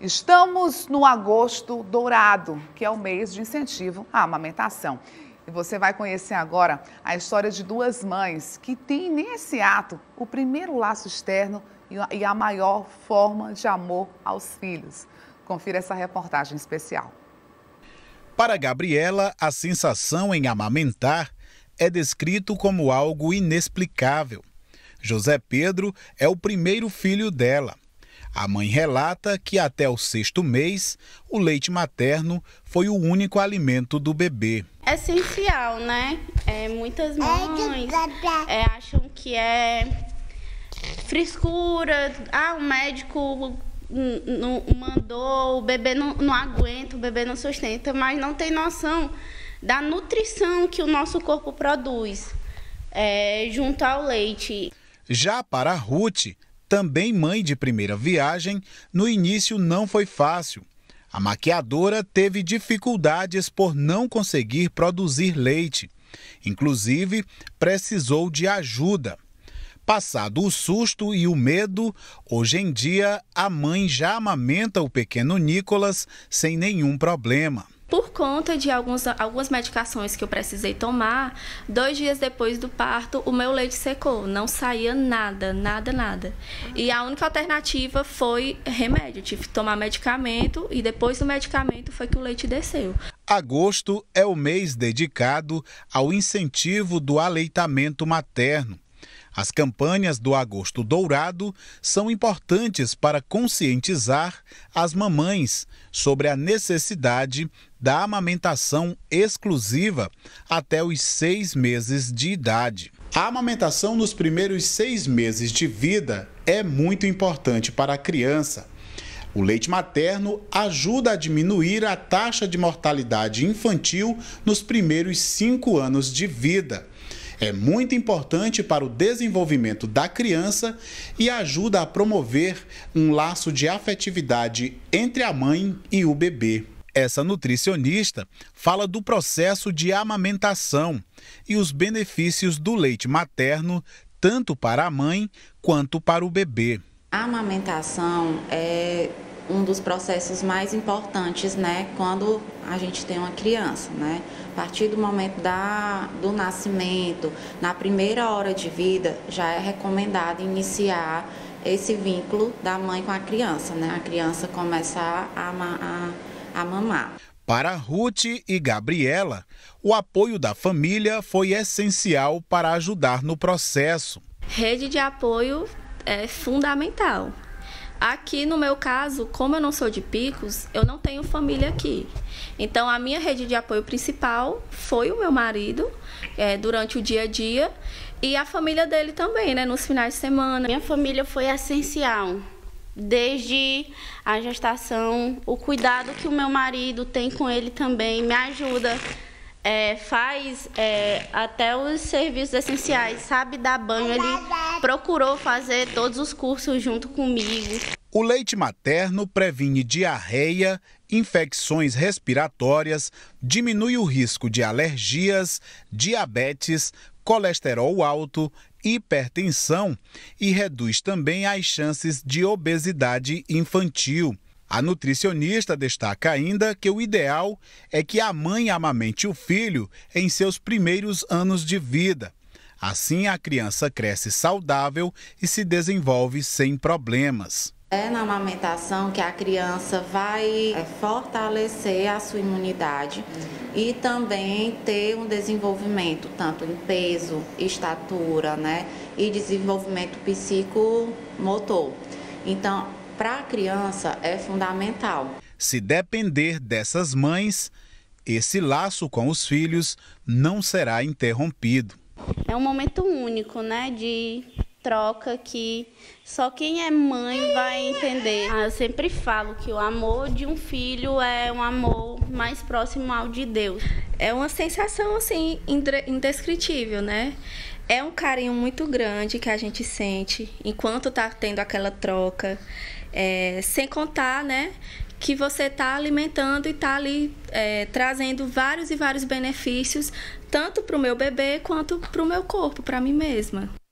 Estamos no agosto dourado, que é o mês de incentivo à amamentação. E você vai conhecer agora a história de duas mães que têm nesse ato o primeiro laço externo e a maior forma de amor aos filhos. Confira essa reportagem especial. Para Gabriela, a sensação em amamentar é descrito como algo inexplicável. José Pedro é o primeiro filho dela. A mãe relata que até o sexto mês, o leite materno foi o único alimento do bebê. É essencial, né? É, muitas mães é, acham que é frescura. Ah, o médico mandou, o bebê não, não aguenta, o bebê não sustenta, mas não tem noção da nutrição que o nosso corpo produz é, junto ao leite. Já para a Ruth, também mãe de primeira viagem, no início não foi fácil. A maquiadora teve dificuldades por não conseguir produzir leite. Inclusive, precisou de ajuda. Passado o susto e o medo, hoje em dia a mãe já amamenta o pequeno Nicolas sem nenhum problema por conta de alguns, algumas medicações que eu precisei tomar, dois dias depois do parto, o meu leite secou. Não saía nada, nada, nada. E a única alternativa foi remédio. Eu tive que tomar medicamento e depois do medicamento foi que o leite desceu. Agosto é o mês dedicado ao incentivo do aleitamento materno. As campanhas do Agosto Dourado são importantes para conscientizar as mamães sobre a necessidade da amamentação exclusiva até os seis meses de idade. A amamentação nos primeiros seis meses de vida é muito importante para a criança. O leite materno ajuda a diminuir a taxa de mortalidade infantil nos primeiros cinco anos de vida. É muito importante para o desenvolvimento da criança e ajuda a promover um laço de afetividade entre a mãe e o bebê. Essa nutricionista fala do processo de amamentação e os benefícios do leite materno, tanto para a mãe quanto para o bebê. A amamentação é um dos processos mais importantes, né, quando a gente tem uma criança, né? A partir do momento da, do nascimento, na primeira hora de vida, já é recomendado iniciar esse vínculo da mãe com a criança, né? A criança começa a, a, a mamar. Para Ruth e Gabriela, o apoio da família foi essencial para ajudar no processo. Rede de apoio é fundamental. Aqui no meu caso, como eu não sou de picos, eu não tenho família aqui. Então a minha rede de apoio principal foi o meu marido é, durante o dia a dia e a família dele também, né? Nos finais de semana. Minha família foi essencial. Desde a gestação, o cuidado que o meu marido tem com ele também me ajuda é, faz é, até os serviços essenciais, sabe? Dar banho, ele procurou fazer todos os cursos junto comigo. O leite materno previne diarreia, infecções respiratórias, diminui o risco de alergias, diabetes, colesterol alto, hipertensão e reduz também as chances de obesidade infantil. A nutricionista destaca ainda que o ideal é que a mãe amamente o filho em seus primeiros anos de vida. Assim, a criança cresce saudável e se desenvolve sem problemas. É na amamentação que a criança vai é, fortalecer a sua imunidade e também ter um desenvolvimento, tanto em peso, estatura, né? E desenvolvimento psicomotor. Então, para a criança é fundamental. Se depender dessas mães, esse laço com os filhos não será interrompido. É um momento único, né, de troca que só quem é mãe vai entender. Ah, eu sempre falo que o amor de um filho é um amor mais próximo ao de Deus. É uma sensação assim indescritível, né? É um carinho muito grande que a gente sente enquanto tá tendo aquela troca. É, sem contar, né? que você está alimentando e está ali é, trazendo vários e vários benefícios, tanto para o meu bebê quanto para o meu corpo, para mim mesma.